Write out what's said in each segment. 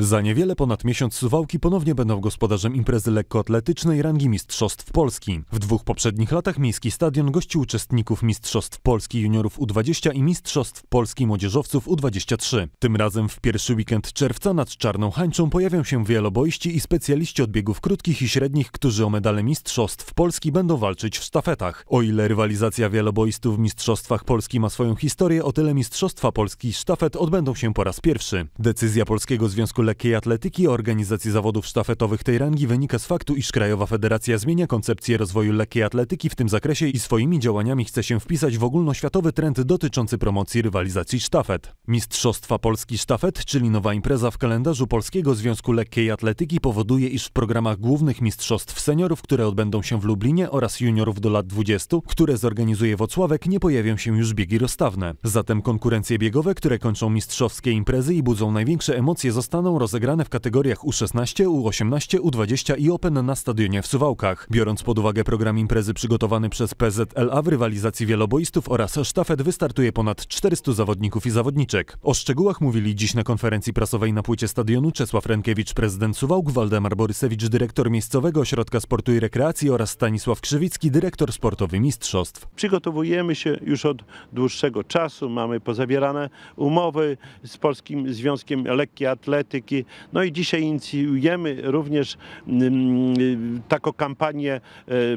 Za niewiele ponad miesiąc Suwałki ponownie będą gospodarzem imprezy lekkoatletycznej rangi Mistrzostw Polski. W dwóch poprzednich latach miejski stadion gości uczestników Mistrzostw Polski Juniorów U20 i Mistrzostw Polski Młodzieżowców U23. Tym razem w pierwszy weekend czerwca nad Czarną Hańczą pojawią się wieloboiści i specjaliści od biegów krótkich i średnich, którzy o medale Mistrzostw Polski będą walczyć w sztafetach. O ile rywalizacja wieloboistów w Mistrzostwach Polski ma swoją historię, o tyle Mistrzostwa Polski sztafet odbędą się po raz pierwszy. Decyzja Polskiego Związku lekkiej atletyki organizacji zawodów sztafetowych tej rangi wynika z faktu, iż Krajowa Federacja zmienia koncepcję rozwoju lekkiej atletyki w tym zakresie i swoimi działaniami chce się wpisać w ogólnoświatowy trend dotyczący promocji rywalizacji sztafet. Mistrzostwa Polski Sztafet, czyli nowa impreza w kalendarzu Polskiego Związku Lekkiej Atletyki powoduje, iż w programach głównych mistrzostw seniorów, które odbędą się w Lublinie oraz juniorów do lat 20, które zorganizuje Wocławek, nie pojawią się już biegi rozstawne. Zatem konkurencje biegowe, które kończą mistrzowskie imprezy i budzą największe emocje, zostaną rozegrane w kategoriach U16, U18, U20 i Open na stadionie w Suwałkach. Biorąc pod uwagę program imprezy przygotowany przez PZLA w rywalizacji wieloboistów oraz sztafet wystartuje ponad 400 zawodników i zawodniczek. O szczegółach mówili dziś na konferencji prasowej na płycie stadionu Czesław Renkiewicz, prezydent Suwałk, Waldemar Borysewicz, dyrektor Miejscowego Ośrodka Sportu i Rekreacji oraz Stanisław Krzywicki, dyrektor sportowy Mistrzostw. Przygotowujemy się już od dłuższego czasu, mamy pozawierane umowy z Polskim Związkiem Lekkiej Atletyki, polityki. No i dzisiaj inicjujemy również mm, mm, taką kampanię e,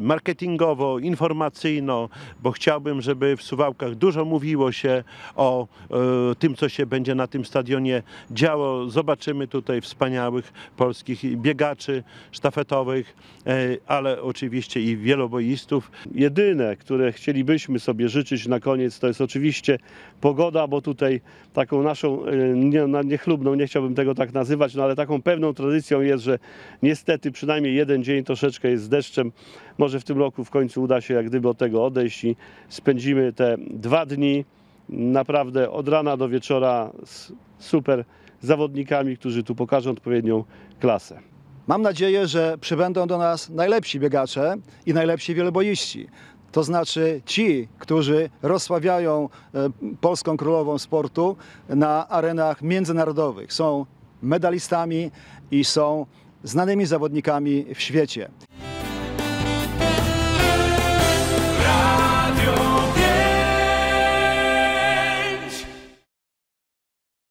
marketingowo, informacyjną, bo chciałbym, żeby w Suwałkach dużo mówiło się o e, tym, co się będzie na tym stadionie działo. Zobaczymy tutaj wspaniałych polskich biegaczy sztafetowych, e, ale oczywiście i wieloboistów. Jedyne, które chcielibyśmy sobie życzyć na koniec, to jest oczywiście pogoda, bo tutaj taką naszą niechlubną, nie chciałbym tego tak nazwać, nazywać, no ale taką pewną tradycją jest, że niestety przynajmniej jeden dzień troszeczkę jest z deszczem. Może w tym roku w końcu uda się jak gdyby od tego odejść i spędzimy te dwa dni naprawdę od rana do wieczora z super zawodnikami, którzy tu pokażą odpowiednią klasę. Mam nadzieję, że przybędą do nas najlepsi biegacze i najlepsi wielboiści. To znaczy ci, którzy rozsławiają e, polską królową sportu na arenach międzynarodowych. Są medalistami i są znanymi zawodnikami w świecie.